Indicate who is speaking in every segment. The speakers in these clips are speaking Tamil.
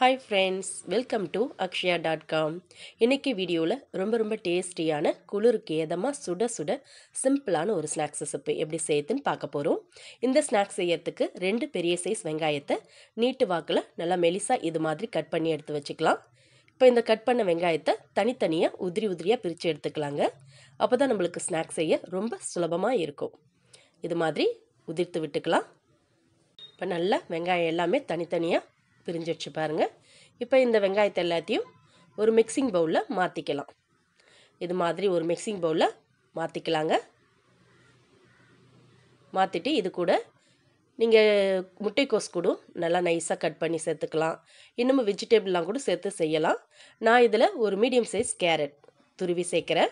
Speaker 1: hi friends welcome to Akshaya dot com இன்றைக்கி வீடியோவில் ரொம்ப ரொம்ப டேஸ்டியான குளிருக்கு ஏதமாக சுட சுட சிம்பிளான ஒரு ஸ்நாக்ஸ் ரெசிபி எப்படி செய்யுதுன்னு பார்க்க போகிறோம் இந்த ஸ்நாக்ஸ் செய்யறதுக்கு ரெண்டு பெரிய சைஸ் வெங்காயத்தை நீட்டு வாக்கில் நல்லா மெலிசாக இது மாதிரி கட் பண்ணி எடுத்து வச்சுக்கலாம் இப்போ இந்த கட் பண்ண வெங்காயத்தை தனித்தனியாக உதிரி உதிரியாக பிரித்து எடுத்துக்கலாங்க அப்போ தான் நம்மளுக்கு ஸ்நாக்ஸ் செய்ய ரொம்ப சுலபமாக இருக்கும் இது மாதிரி உதிர்த்து விட்டுக்கலாம் இப்போ நல்லா வெங்காயம் எல்லாமே தனித்தனியாக பிரிஞ்சிடுச்சு பாருங்கள் இப்போ இந்த வெங்காயத்தை எல்லாத்தையும் ஒரு மிக்சிங் பவுலில் மாற்றிக்கலாம் இது மாதிரி ஒரு மிக்சிங் பவுலில் மாற்றிக்கலாங்க மாற்றிட்டு இது கூட நீங்கள் முட்டைக்கோஸ் கூட நல்லா நைஸாக கட் பண்ணி சேர்த்துக்கலாம் இன்னமும் வெஜிடபிள்லாம் கூட சேர்த்து செய்யலாம் நான் இதில் ஒரு மீடியம் சைஸ் கேரட் துருவி சேர்க்குறேன்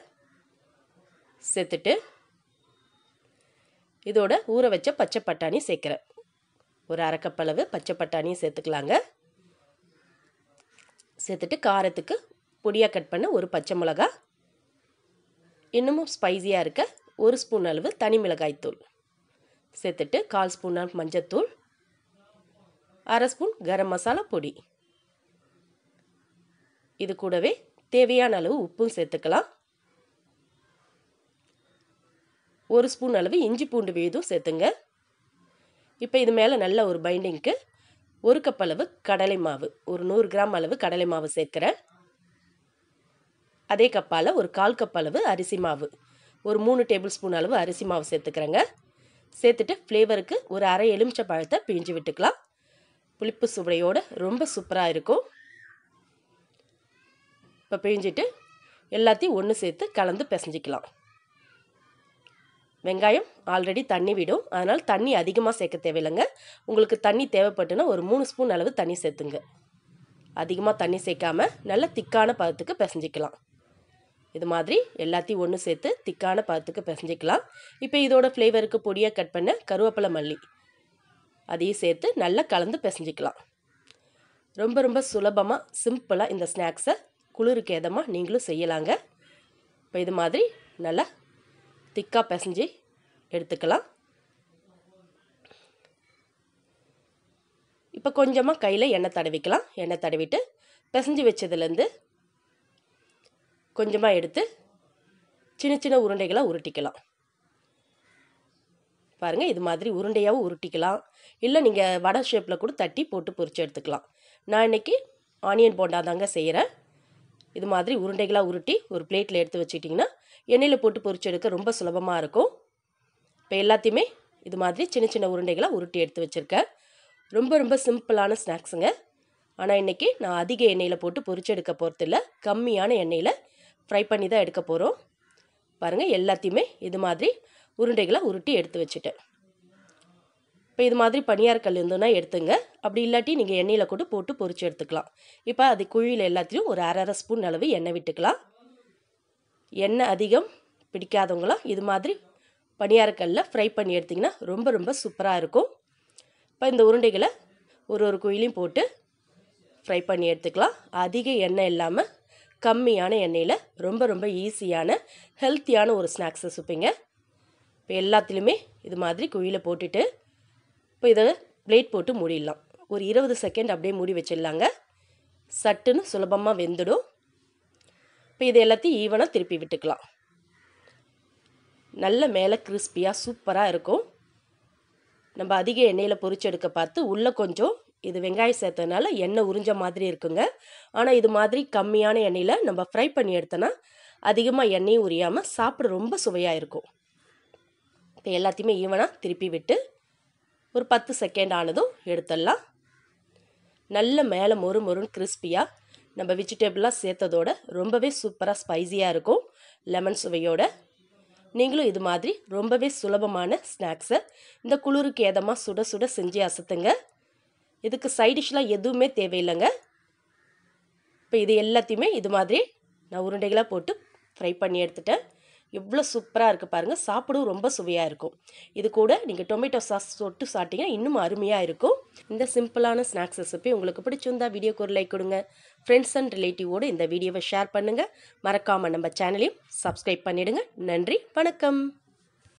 Speaker 1: சேர்த்துட்டு இதோட ஊற வச்ச பச்சை பட்டாணி சேர்க்குறேன் ஒரு அரைக்கப்பளவு பச்சை பட்டாணியும் சேர்த்துக்கலாங்க சேர்த்துட்டு காரத்துக்கு பொடியாக கட் பண்ண ஒரு பச்சை மிளகா இன்னமும் ஸ்பைஸியாக இருக்க ஒரு ஸ்பூன் அளவு தனி மிளகாய் தூள் சேர்த்துட்டு கால் ஸ்பூன் அளவு மஞ்சத்தூள் அரை ஸ்பூன் கரம் மசாலா பொடி இது கூடவே தேவையான அளவு உப்பும் சேர்த்துக்கலாம் ஒரு ஸ்பூன் அளவு இஞ்சி பூண்டு வீதும் சேர்த்துங்க இப்போ இது மேலே நல்ல ஒரு பைண்டிங்க்கு ஒரு கப் அளவு கடலை மாவு ஒரு நூறு கிராம் அளவு கடலை மாவு சேர்க்குறேன் அதே கப்பால் ஒரு கால் கப் அளவு அரிசி மாவு ஒரு மூணு டேபிள் ஸ்பூன் அளவு அரிசி மாவு சேர்த்துக்கிறேங்க சேர்த்துட்டு ஃப்ளேவருக்கு ஒரு அரை எலுமிச்சை பழத்தை பிழிஞ்சு விட்டுக்கலாம் புளிப்பு சுவையோடு ரொம்ப சூப்பராக இருக்கும் இப்போ பிழிஞ்சிட்டு எல்லாத்தையும் ஒன்று சேர்த்து கலந்து பிசைஞ்சிக்கலாம் வெங்காயம் ஆல்ரெடி தண்ணி விடும் அதனால் தண்ணி அதிகமாக சேர்க்க தேவையில்லைங்க உங்களுக்கு தண்ணி தேவைப்பட்டுன்னா ஒரு மூணு ஸ்பூன் அளவு தண்ணி சேர்த்துங்க அதிகமாக தண்ணி சேர்க்காமல் நல்ல திக்கான பதத்துக்கு பிசைஞ்சிக்கலாம் இது மாதிரி எல்லாத்தையும் ஒன்று சேர்த்து திக்கான பதத்துக்கு பிசைஞ்சிக்கலாம் இப்போ இதோட ஃப்ளேவருக்கு பொடியாக கட் பண்ண கருவேப்பிலை மல்லி அதையும் சேர்த்து நல்லா கலந்து பிசைஞ்சிக்கலாம் ரொம்ப ரொம்ப சுலபமாக சிம்பிளாக இந்த ஸ்நாக்ஸை குளிருக்கு எதமாக நீங்களும் செய்யலாங்க இப்போ இது மாதிரி நல்லா திக்காக பிசைஞ்சு எடுத்துக்கலாம் இப்போ கொஞ்சமாக கையில் எண்ணெய் தடவிக்கலாம் எண்ணெய் தடவிட்டு பிசைஞ்சு வச்சதுலேருந்து கொஞ்சமாக எடுத்து சின்ன சின்ன உருண்டைகளாக உருட்டிக்கலாம் பாருங்கள் இது மாதிரி உருண்டையாகவும் உருட்டிக்கலாம் இல்லை நீங்கள் வடை ஷேப்பில் கூட தட்டி போட்டு பொறிச்சு எடுத்துக்கலாம் நான் இன்றைக்கி ஆனியன் போண்டா தாங்க செய்கிறேன் இது மாதிரி உருண்டைகளாக உருட்டி ஒரு பிளேட்டில் எடுத்து வச்சுக்கிட்டிங்கன்னா எண்ணெயில் போட்டு பொரிச்சு எடுக்க ரொம்ப சுலபமாக இருக்கும் இப்போ எல்லாத்தையுமே இது மாதிரி சின்ன சின்ன உருண்டைகளை உருட்டி எடுத்து வச்சுருக்கேன் ரொம்ப ரொம்ப சிம்பிளான ஸ்நாக்ஸுங்க ஆனால் இன்றைக்கி நான் அதிக எண்ணெயில் போட்டு பொரிச்சு எடுக்க போகிறதில்ல கம்மியான எண்ணெயில் ஃப்ரை பண்ணி தான் எடுக்க போகிறோம் பாருங்கள் எல்லாத்தையுமே இது மாதிரி உருண்டைகளை உருட்டி எடுத்து வச்சுட்டேன் இப்போ இது மாதிரி கல் இருந்தோன்னா எடுத்துங்க அப்படி இல்லாட்டி நீங்கள் எண்ணெயில் கூட போட்டு பொரிச்சு எடுத்துக்கலாம் இப்போ அது குழியில் எல்லாத்தையும் ஒரு அரை அரை ஸ்பூன் அளவு எண்ணெய் விட்டுக்கலாம் எண்ணெய் அதிகம் பிடிக்காதவங்களாம் இது மாதிரி பனியாரக்கல்லில் ஃப்ரை பண்ணி எடுத்திங்கன்னா ரொம்ப ரொம்ப சூப்பராக இருக்கும் இப்போ இந்த உருண்டைகளை ஒரு ஒரு குயிலையும் போட்டு ஃப்ரை பண்ணி எடுத்துக்கலாம் அதிக எண்ணெய் இல்லாமல் கம்மியான எண்ணெயில் ரொம்ப ரொம்ப ஈஸியான ஹெல்த்தியான ஒரு ஸ்நாக்ஸை சுப்பிங்க இப்போ எல்லாத்துலேயுமே இது மாதிரி குயில போட்டுட்டு இப்போ இதை பிளேட் போட்டு மூடிடலாம் ஒரு இருபது செகண்ட் அப்படியே மூடி வச்சிடலாங்க சட்டுன்னு சுலபமாக வெந்துடும் இப்போ இது எல்லாத்தையும் ஈவனாக திருப்பி விட்டுக்கலாம் நல்ல மேலே கிறிஸ்பியாக சூப்பராக இருக்கும் நம்ம அதிக எண்ணெயில் எடுக்க பார்த்து உள்ளே கொஞ்சம் இது வெங்காயம் சேர்த்ததுனால எண்ணெய் உறிஞ்ச மாதிரி இருக்குங்க ஆனால் இது மாதிரி கம்மியான எண்ணெயில் நம்ம ஃப்ரை பண்ணி எடுத்தோன்னா அதிகமாக எண்ணெயும் உரியாமல் சாப்பிட ரொம்ப சுவையாக இருக்கும் இப்போ எல்லாத்தையுமே ஈவனாக திருப்பி விட்டு ஒரு பத்து செகண்ட் ஆனதும் எடுத்துடலாம் நல்ல மேலே மொறு மொறுன்னு கிறிஸ்பியாக நம்ம வெஜிடபிள்லாம் சேர்த்ததோட ரொம்பவே சூப்பராக ஸ்பைஸியாக இருக்கும் லெமன் சுவையோட நீங்களும் இது மாதிரி ரொம்பவே சுலபமான ஸ்நாக்ஸை இந்த குளிருக்கு ஏதமாக சுட சுட செஞ்சு அசத்துங்க இதுக்கு சைடிஷ்லாம் எதுவுமே தேவையில்லைங்க இப்போ இது எல்லாத்தையுமே இது மாதிரி நான் உருண்டைகளாக போட்டு ஃப்ரை பண்ணி எடுத்துட்டேன் எவ்வளோ சூப்பராக இருக்குது பாருங்கள் சாப்பிடவும் ரொம்ப சுவையாக இருக்கும் இது கூட நீங்கள் டொமேட்டோ சாஸ் தொட்டு சாப்பிட்டீங்கன்னா இன்னும் அருமையாக இருக்கும் இந்த சிம்பிளான ஸ்நாக்ஸ் ரெசிபி உங்களுக்கு பிடிச்சிருந்தா வீடியோக்கு ஒரு லைக் கொடுங்க ஃப்ரெண்ட்ஸ் அண்ட் ரிலேட்டிவோடு இந்த வீடியோவை ஷேர் பண்ணுங்கள் மறக்காமல் நம்ம சேனலையும் சப்ஸ்கிரைப் பண்ணிவிடுங்க நன்றி வணக்கம்